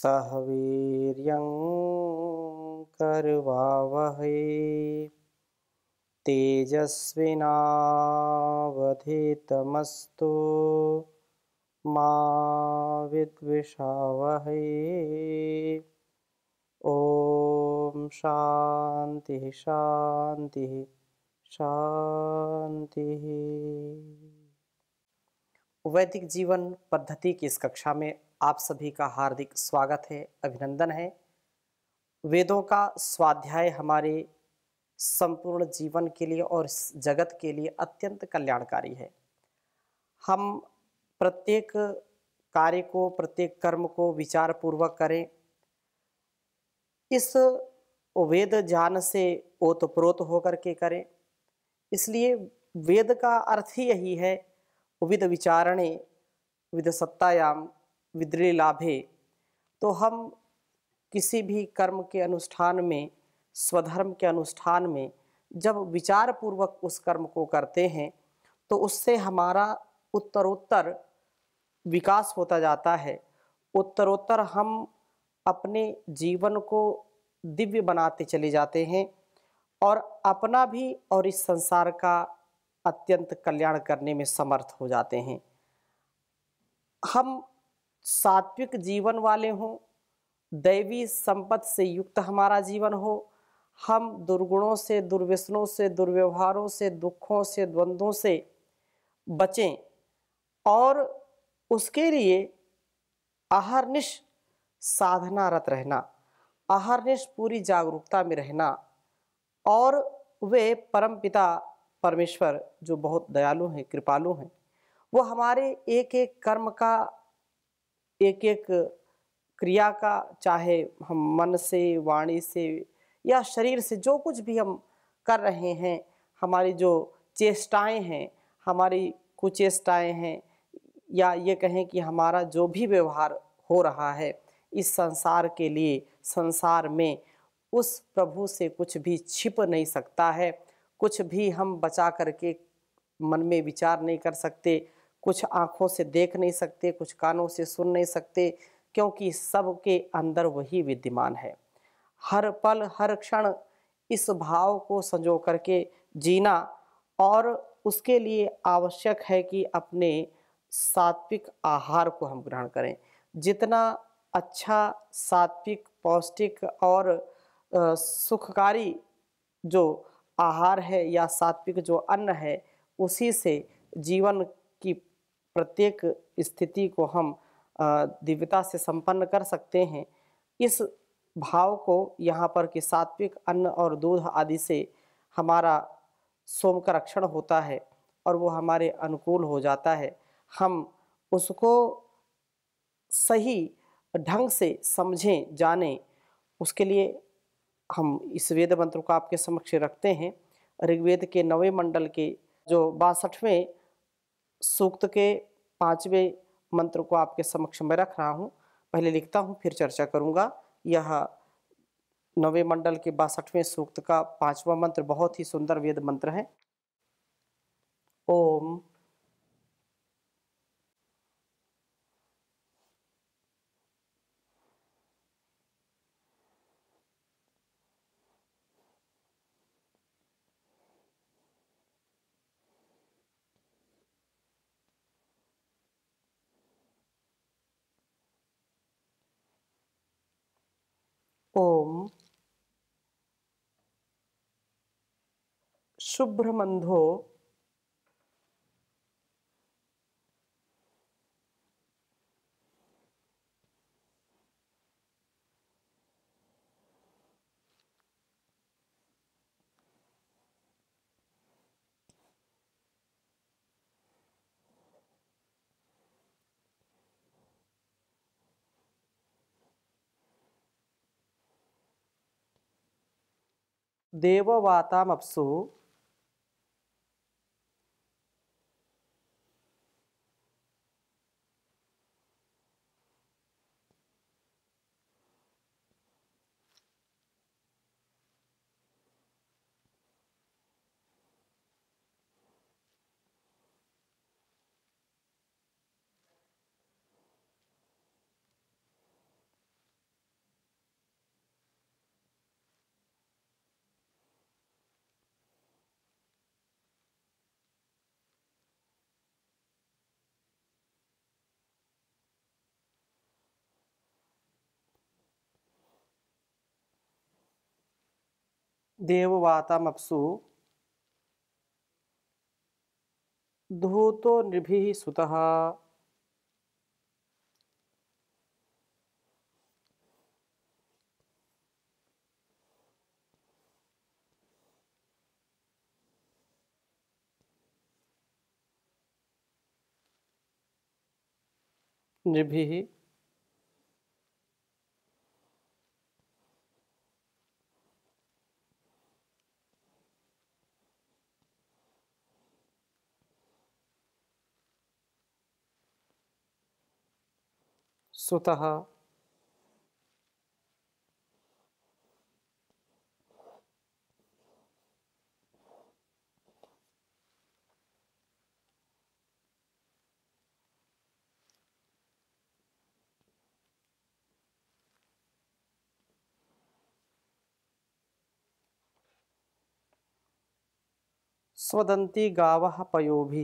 सहवीर्यं करवावहै तेजस्वीनावधीतमस्तु मा विद्विषावहै ॐ शांति शांति शान्तिः वैदिक जीवन पद्धति की इस कक्षा में आप सभी का हार्दिक स्वागत है अभिनंदन है वेदों का स्वाध्याय हमारे संपूर्ण जीवन के लिए और जगत के लिए अत्यंत कल्याणकारी है हम प्रत्येक कार्य को प्रत्येक कर्म को विचार पूर्वक करें इस वेद ज्ञान से ओतप्रोत होकर के करें इसलिए वेद का अर्थ ही यही है विद विचारणे विद सत्तायाम विद्रे लाभे तो हम किसी भी कर्म के अनुष्ठान में स्वधर्म के अनुष्ठान में जब विचार पूर्वक उस कर्म को करते हैं तो उससे हमारा उत्तरोत्तर विकास होता जाता है उत्तरोत्तर हम अपने जीवन को दिव्य बनाते चले जाते हैं और अपना भी और इस संसार का अत्यंत कल्याण करने में समर्थ हो जाते हैं हम सात्विक जीवन वाले हों दैवी संपत्ति से युक्त हमारा जीवन हो हम दुर्गुणों से दुर्व्यसनों से दुर्व्यवहारों से दुखों से द्वंद्वों से बचें और उसके लिए आहरनिश साधनारत रहना आहरनिश पूरी जागरूकता में रहना और वे परम पिता परमेश्वर जो बहुत दयालु हैं कृपालु हैं वो हमारे एक एक कर्म का एक एक क्रिया का चाहे हम मन से वाणी से या शरीर से जो कुछ भी हम कर रहे हैं हमारी जो चेष्टाएं हैं हमारी कुचेष्टाएं हैं या ये कहें कि हमारा जो भी व्यवहार हो रहा है इस संसार के लिए संसार में उस प्रभु से कुछ भी छिप नहीं सकता है कुछ भी हम बचा करके मन में विचार नहीं कर सकते कुछ आँखों से देख नहीं सकते कुछ कानों से सुन नहीं सकते क्योंकि सबके अंदर वही विद्यमान है हर पल हर क्षण इस भाव को संजो करके जीना और उसके लिए आवश्यक है कि अपने सात्विक आहार को हम ग्रहण करें जितना अच्छा सात्विक पौष्टिक और सुखकारी जो आहार है या सात्विक जो अन्न है उसी से जीवन की प्रत्येक स्थिति को हम दिव्यता से संपन्न कर सकते हैं इस भाव को यहाँ पर कि सात्विक अन्न और दूध आदि से हमारा सोम का रक्षण होता है और वो हमारे अनुकूल हो जाता है हम उसको सही ढंग से समझें जानें उसके लिए हम इस वेद मंत्र को आपके समक्ष रखते हैं ऋग्वेद के नवे मंडल के जो बासठवें सूक्त के पांचवें मंत्र को आपके समक्ष मैं रख रहा हूँ पहले लिखता हूँ फिर चर्चा करूँगा यह नवे मंडल के बासठवें सूक्त का पांचवा मंत्र बहुत ही सुंदर वेद मंत्र है शुभ्रमंधो देववातामप्सु देववातामप्सु धूतो नृभिः सुत नृभि स्वतः स्वदंती गाव पयोभि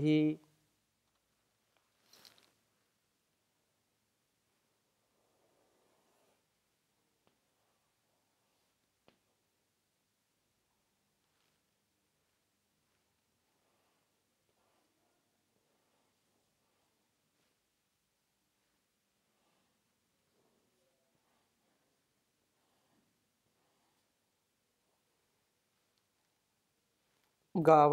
गाव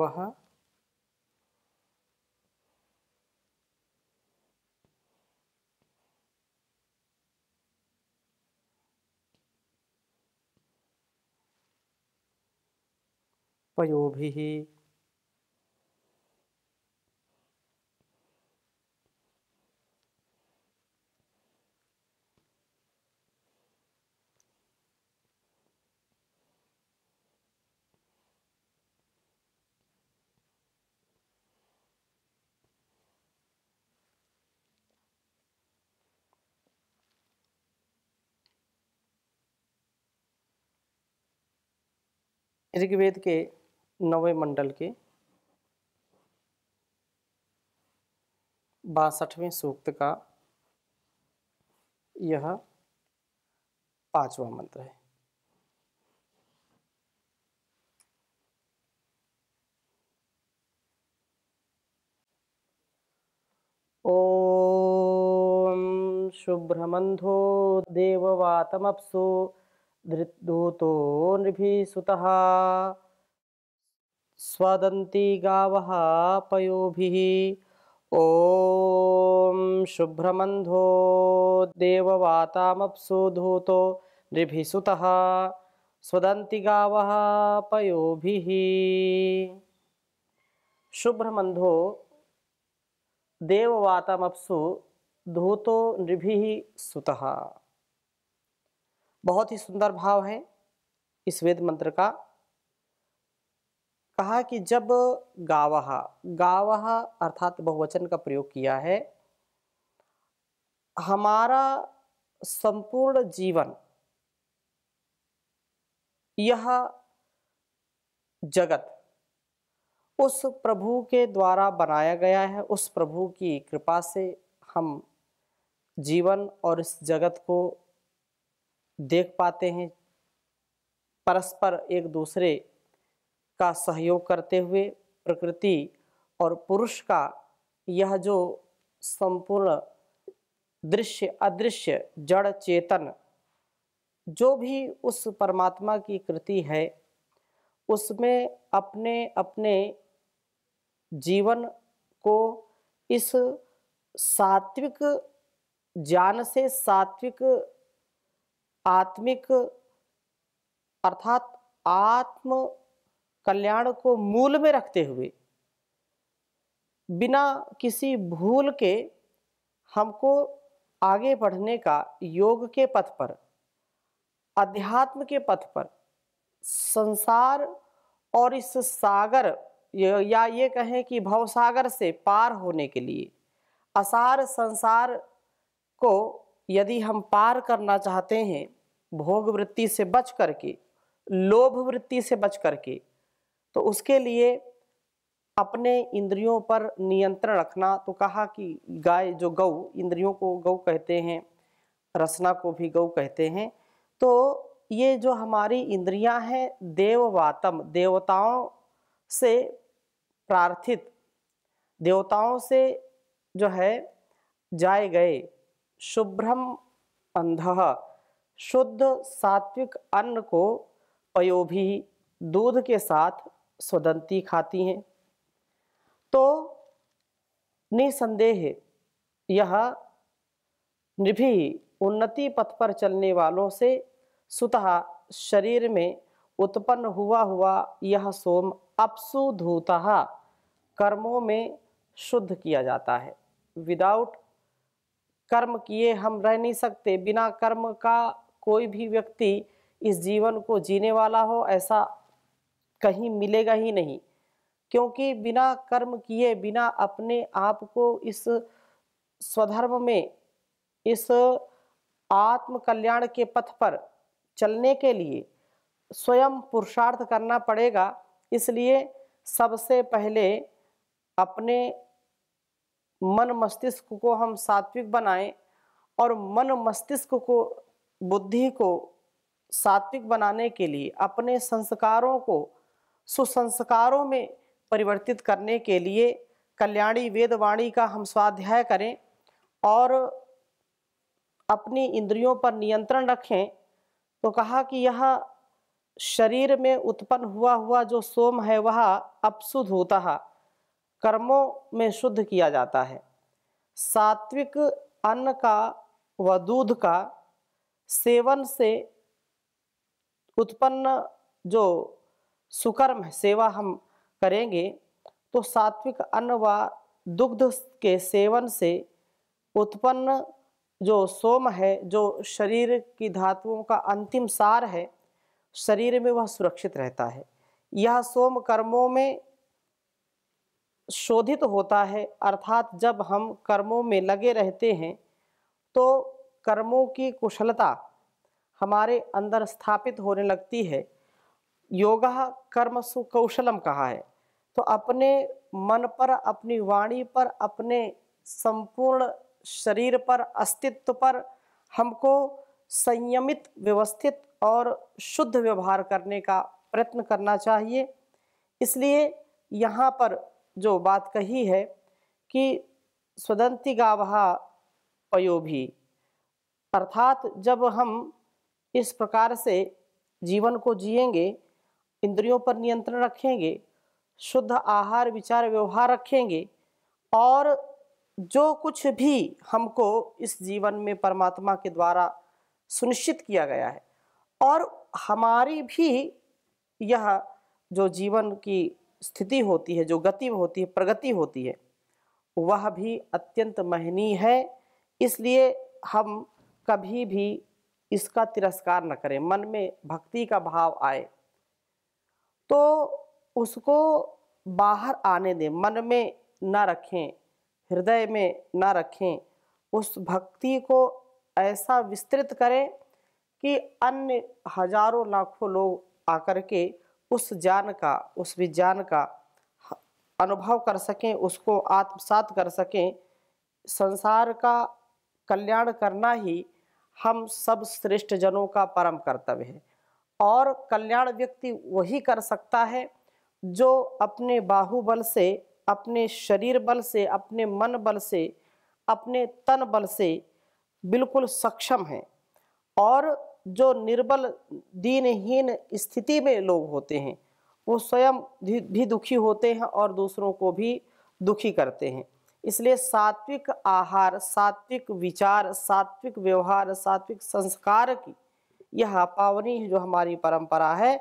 पयोभिः ऋग्वेद के नवे मंडल के बासठवें सूक्त का यह पांचवा मंत्र है ओम शुभ्रमंधो देववातमप्सु धृद्धूतो नृभिः सुतः स्वदन्ति गावः पयोभिः ॐ शुभ्रमन्धो देववातामप्सु धूतो नृभिः सुतः स्वदन्ति गावः पयोभिः शुभ्रमन्धो देववातामप्सु धूतो नृभिः सुतः बहुत ही सुंदर भाव है इस वेद मंत्र का कहा कि जब गावहा गावहा अर्थात बहुवचन का प्रयोग किया है हमारा संपूर्ण जीवन यह जगत उस प्रभु के द्वारा बनाया गया है उस प्रभु की कृपा से हम जीवन और इस जगत को देख पाते हैं परस्पर एक दूसरे का सहयोग करते हुए प्रकृति और पुरुष का यह जो संपूर्ण दृश्य अदृश्य जड़ चेतन जो भी उस परमात्मा की कृति है उसमें अपने अपने जीवन को इस सात्विक ज्ञान से सात्विक आत्मिक अर्थात आत्म कल्याण को मूल में रखते हुए बिना किसी भूल के हमको आगे बढ़ने का योग के पथ पर अध्यात्म के पथ पर संसार और इस सागर या ये कहें कि भवसागर से पार होने के लिए असार संसार को यदि हम पार करना चाहते हैं भोग वृत्ति से बच करके लोभ वृत्ति से बच करके तो उसके लिए अपने इंद्रियों पर नियंत्रण रखना तो कहा कि गाय जो गौ इंद्रियों को गौ कहते हैं रसना को भी गौ कहते हैं तो ये जो हमारी इंद्रियां हैं देववातम देवताओं से प्रार्थित देवताओं से जो है जाए गए शुभ्रम अंध शुद्ध सात्विक अन्न को पयोभी दूध के साथ स्वदंती खाती हैं तो निसंदेह यह निभि उन्नति पथ पर चलने वालों से सुतः शरीर में उत्पन्न हुआ हुआ यह सोम अपसुधूत कर्मों में शुद्ध किया जाता है विदाउट कर्म किए हम रह नहीं सकते बिना कर्म का कोई भी व्यक्ति इस जीवन को जीने वाला हो ऐसा कहीं मिलेगा ही नहीं क्योंकि बिना कर्म किए बिना अपने आप को इस स्वधर्म में इस आत्म कल्याण के पथ पर चलने के लिए स्वयं पुरुषार्थ करना पड़ेगा इसलिए सबसे पहले अपने मन मस्तिष्क को हम सात्विक बनाएं और मन मस्तिष्क को बुद्धि को सात्विक बनाने के लिए अपने संस्कारों को सुसंस्कारों में परिवर्तित करने के लिए कल्याणी वेदवाणी का हम स्वाध्याय करें और अपनी इंद्रियों पर नियंत्रण रखें तो कहा कि यह शरीर में उत्पन्न हुआ हुआ जो सोम है वह अपशुद्ध होता है कर्मों में शुद्ध किया जाता है सात्विक अन्न का व दूध का सेवन से उत्पन्न जो सुकर्म है सेवा हम करेंगे तो सात्विक अन्न व दुग्ध के सेवन से उत्पन्न जो सोम है जो शरीर की धातुओं का अंतिम सार है शरीर में वह सुरक्षित रहता है यह सोम कर्मों में शोधित होता है अर्थात जब हम कर्मों में लगे रहते हैं तो कर्मों की कुशलता हमारे अंदर स्थापित होने लगती है योगा कर्म सुकौशलम कहा है तो अपने मन पर अपनी वाणी पर अपने संपूर्ण शरीर पर अस्तित्व पर हमको संयमित व्यवस्थित और शुद्ध व्यवहार करने का प्रयत्न करना चाहिए इसलिए यहाँ पर जो बात कही है कि स्वदंती गावहा भी अर्थात जब हम इस प्रकार से जीवन को जिएंगे इंद्रियों पर नियंत्रण रखेंगे शुद्ध आहार विचार व्यवहार रखेंगे और जो कुछ भी हमको इस जीवन में परमात्मा के द्वारा सुनिश्चित किया गया है और हमारी भी यह जो जीवन की स्थिति होती है जो गति होती है प्रगति होती है वह भी अत्यंत महनीय है इसलिए हम कभी भी इसका तिरस्कार न करें मन में भक्ति का भाव आए तो उसको बाहर आने दें मन में न रखें हृदय में ना रखें उस भक्ति को ऐसा विस्तृत करें कि अन्य हजारों लाखों लोग आकर के उस ज्ञान का उस विज्ञान का अनुभव कर सकें उसको आत्मसात कर सकें संसार का कल्याण करना ही हम सब श्रेष्ठ जनों का परम कर्तव्य है और कल्याण व्यक्ति वही कर सकता है जो अपने बाहुबल से अपने शरीर बल से अपने मन बल से अपने तन बल से बिल्कुल सक्षम है और जो निर्बल दीनहीन स्थिति में लोग होते हैं वो स्वयं भी दुखी होते हैं और दूसरों को भी दुखी करते हैं इसलिए सात्विक आहार सात्विक विचार सात्विक व्यवहार सात्विक संस्कार की यह पावनी जो हमारी परंपरा है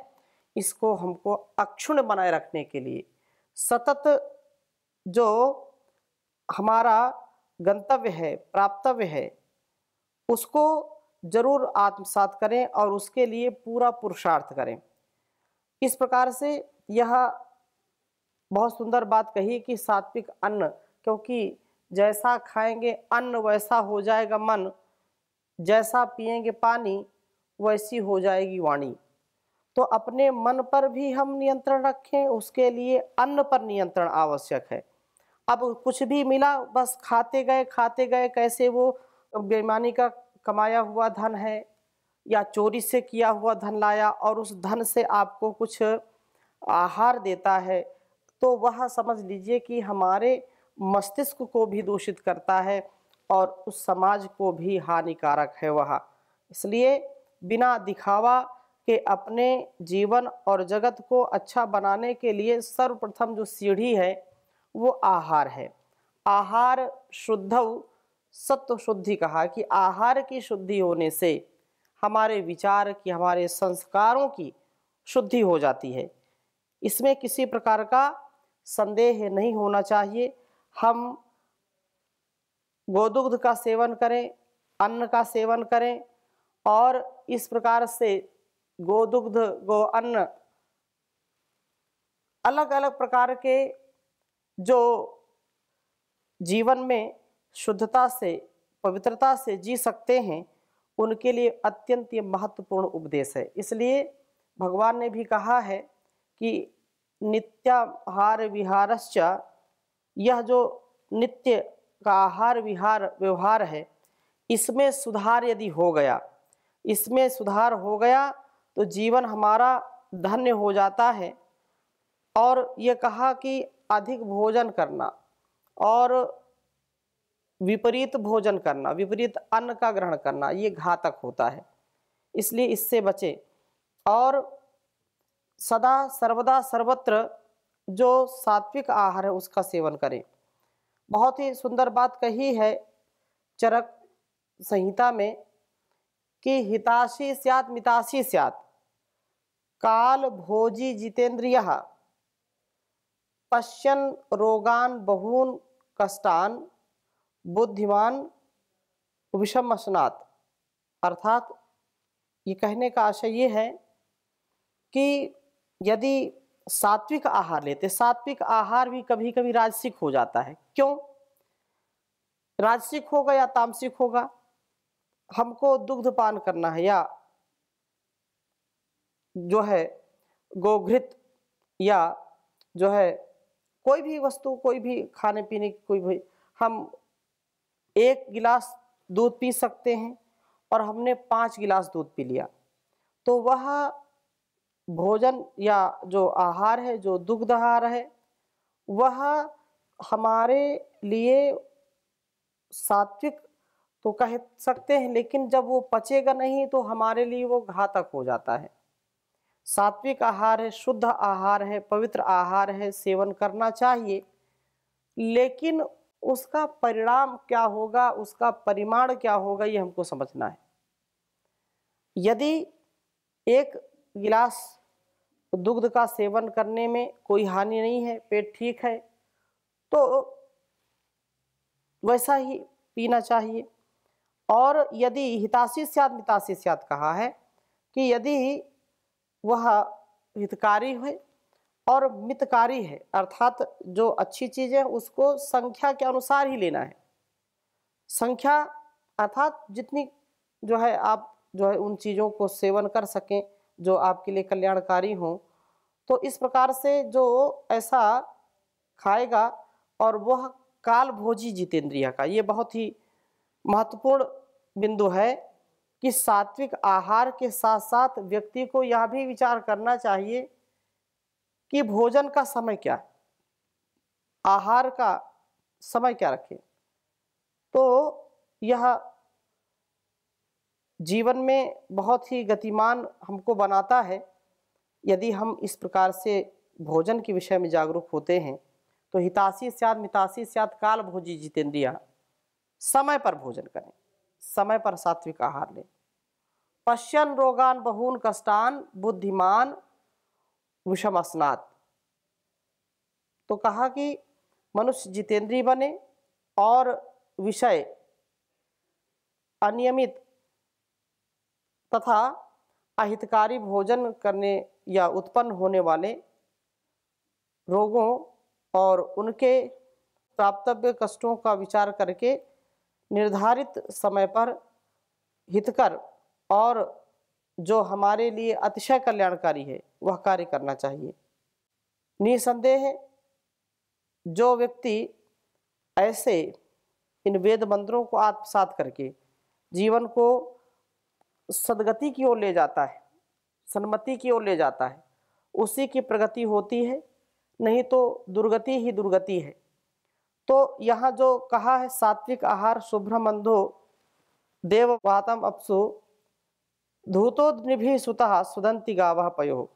इसको हमको अक्षुण बनाए रखने के लिए सतत जो हमारा गंतव्य है प्राप्तव्य है उसको ज़रूर आत्मसात करें और उसके लिए पूरा पुरुषार्थ करें इस प्रकार से यह बहुत सुंदर बात कही कि सात्विक अन्न क्योंकि जैसा खाएंगे अन्न वैसा हो जाएगा मन जैसा पिएंगे पानी वैसी हो जाएगी वाणी तो अपने मन पर भी हम नियंत्रण रखें उसके लिए अन्न पर नियंत्रण आवश्यक है अब कुछ भी मिला बस खाते गए खाते गए कैसे वो बेईमानी का कमाया हुआ धन है या चोरी से किया हुआ धन लाया और उस धन से आपको कुछ आहार देता है तो वह समझ लीजिए कि हमारे मस्तिष्क को भी दूषित करता है और उस समाज को भी हानिकारक है वह इसलिए बिना दिखावा के अपने जीवन और जगत को अच्छा बनाने के लिए सर्वप्रथम जो सीढ़ी है वो आहार है आहार शुद्धव सत्व शुद्धि कहा कि आहार की शुद्धि होने से हमारे विचार की हमारे संस्कारों की शुद्धि हो जाती है इसमें किसी प्रकार का संदेह नहीं होना चाहिए हम गोदुग्ध का सेवन करें अन्न का सेवन करें और इस प्रकार से गोदुग्ध गो अन्न अलग अलग प्रकार के जो जीवन में शुद्धता से पवित्रता से जी सकते हैं उनके लिए अत्यंत ये महत्वपूर्ण उपदेश है इसलिए भगवान ने भी कहा है कि नित्याहार विहारश्च यह जो नित्य का आहार विहार व्यवहार है इसमें सुधार यदि हो गया इसमें सुधार हो गया तो जीवन हमारा धन्य हो जाता है और ये कहा कि अधिक भोजन करना और विपरीत भोजन करना विपरीत अन्न का ग्रहण करना ये घातक होता है इसलिए इससे बचे और सदा सर्वदा सर्वत्र जो सात्विक आहार है उसका सेवन करें बहुत ही सुंदर बात कही है चरक संहिता में कि हिताशी स्यात मिताशी स्यात काल भोजी जितेंद्रिय पश्यन रोगान बहून कष्टान बुद्धिमान विषम स्नात अर्थात ये कहने का आशय ये है कि यदि सात्विक आहार लेते सात्विक आहार भी कभी कभी राजसिक हो जाता है क्यों राजसिक होगा या तामसिक होगा हमको दुग्ध पान करना है या जो है गोघृत या जो है कोई भी वस्तु कोई भी खाने पीने की कोई भी हम एक गिलास दूध पी सकते हैं और हमने पाँच गिलास दूध पी लिया तो वह भोजन या जो आहार है जो दुग्ध आहार है वह हमारे लिए सात्विक तो कह सकते हैं लेकिन जब वो पचेगा नहीं तो हमारे लिए वो घातक हो जाता है सात्विक आहार है शुद्ध आहार है पवित्र आहार है सेवन करना चाहिए लेकिन उसका परिणाम क्या होगा उसका परिमाण क्या होगा ये हमको समझना है यदि एक गिलास दुग्ध का सेवन करने में कोई हानि नहीं है पेट ठीक है तो वैसा ही पीना चाहिए और यदि हिताशी सियात मिताशी सियात कहा है कि यदि वह हितकारी है और मितकारी है अर्थात जो अच्छी चीज़ है उसको संख्या के अनुसार ही लेना है संख्या अर्थात जितनी जो है आप जो है उन चीज़ों को सेवन कर सकें जो आपके लिए कल्याणकारी हों तो इस प्रकार से जो ऐसा खाएगा और वह काल भोजी जितेंद्रिया का ये बहुत ही महत्वपूर्ण बिंदु है कि सात्विक आहार के साथ साथ व्यक्ति को यह भी विचार करना चाहिए कि भोजन का समय क्या है आहार का समय क्या रखें तो यह जीवन में बहुत ही गतिमान हमको बनाता है यदि हम इस प्रकार से भोजन के विषय में जागरूक होते हैं तो हितासी स्याद मितासी स्याद काल भोजी जितेंद्रिया समय पर भोजन करें समय पर सात्विक आहार लें पश्यन रोगान बहून कष्टान बुद्धिमान विषम स्नात तो कहा कि मनुष्य जितेंद्रीय बने और विषय अनियमित तथा अहितकारी भोजन करने या उत्पन्न होने वाले रोगों और उनके प्राप्तव्य कष्टों का विचार करके निर्धारित समय पर हितकर और जो हमारे लिए अतिशय कल्याणकारी है वह कार्य करना चाहिए निसंदेह जो व्यक्ति ऐसे इन वेद मंत्रों को आत्मसात करके जीवन को सदगति की ओर ले जाता है सन्मति की ओर ले जाता है उसी की प्रगति होती है नहीं तो दुर्गति ही दुर्गति है तो यहाँ जो कहा है सात्विक आहार शुभ्रमंधो देववातम अपसु धूतोद्निभि सुतः सुदंती गाव पयो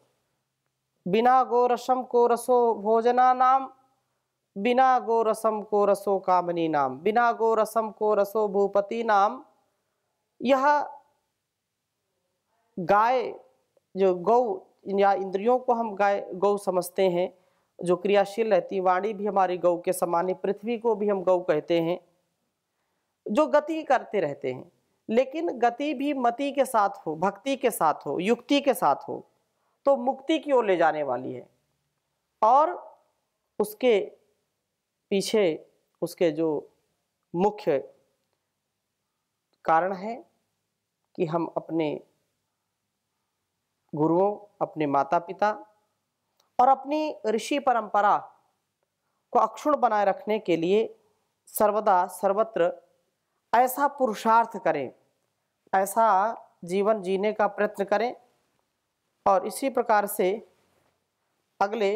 बिना गोरसम को रसो भोजना नाम बिना गोरसम को रसो कामनी नाम बिना गोरसम को रसो भूपति नाम यह गाय जो गौ या इंद्रियों को हम गाय गौ समझते हैं जो क्रियाशील रहती वाणी भी हमारी गौ के समान है पृथ्वी को भी हम गौ कहते हैं जो गति करते रहते हैं लेकिन गति भी मति के साथ हो भक्ति के साथ हो युक्ति के साथ हो तो मुक्ति की ओर ले जाने वाली है और उसके पीछे उसके जो मुख्य कारण है कि हम अपने गुरुओं अपने माता पिता और अपनी ऋषि परंपरा को अक्षुण बनाए रखने के लिए सर्वदा सर्वत्र ऐसा पुरुषार्थ करें ऐसा जीवन जीने का प्रयत्न करें और इसी प्रकार से अगले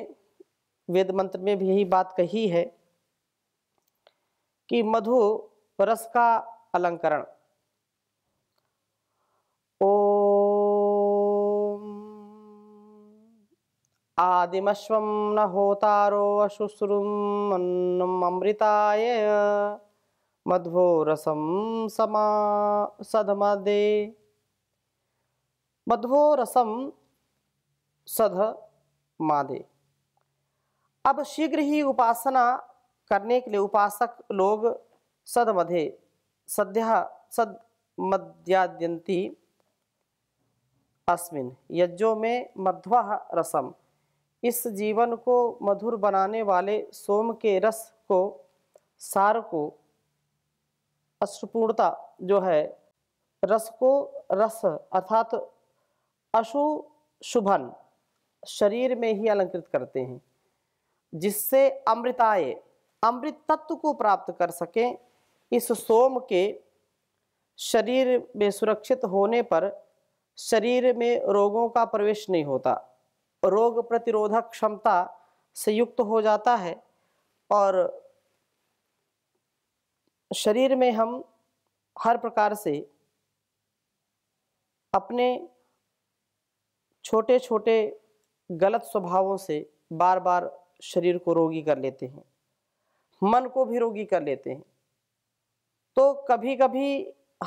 वेद मंत्र में भी यही बात कही है कि मधु रस का अलंकरण आदिमश्व न होता रो अशुश्रुम अमृताय मध्वो रसम समा सधमा दे मध्वो रसम सध मा दे अब शीघ्र ही उपासना करने के लिए उपासक लोग सदमधे सद्या सद मद्याद्यंती अस्मिन यज्ञो में मध्वा रसम इस जीवन को मधुर बनाने वाले सोम के रस को सार को अशुपूर्णता जो है रस को रस अर्थात अशु शुभन शरीर में ही अलंकृत करते हैं जिससे अमृताए अमृत तत्व को प्राप्त कर सकें इस सोम के शरीर में सुरक्षित होने पर शरीर में रोगों का प्रवेश नहीं होता रोग प्रतिरोधक क्षमता से युक्त हो जाता है और शरीर में हम हर प्रकार से अपने छोटे छोटे गलत स्वभावों से बार बार शरीर को रोगी कर लेते हैं मन को भी रोगी कर लेते हैं तो कभी कभी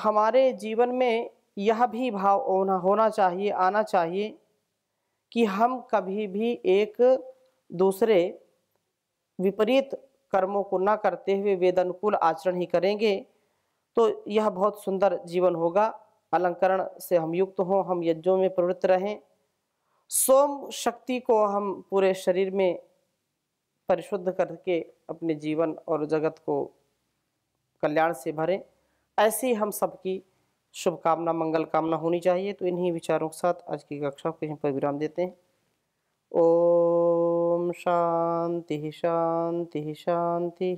हमारे जीवन में यह भी भाव होना होना चाहिए आना चाहिए कि हम कभी भी एक दूसरे विपरीत कर्मों को ना करते हुए वेद अनुकूल आचरण ही करेंगे तो यह बहुत सुंदर जीवन होगा अलंकरण से हम युक्त हों हम यज्ञों में प्रवृत्त रहें सोम शक्ति को हम पूरे शरीर में परिशुद्ध करके अपने जीवन और जगत को कल्याण से भरें ऐसी हम सबकी शुभकामना मंगल कामना होनी चाहिए तो इन्हीं विचारों के साथ आज की कक्षा को यहीं पर विराम देते हैं ओ शांति शांति शांति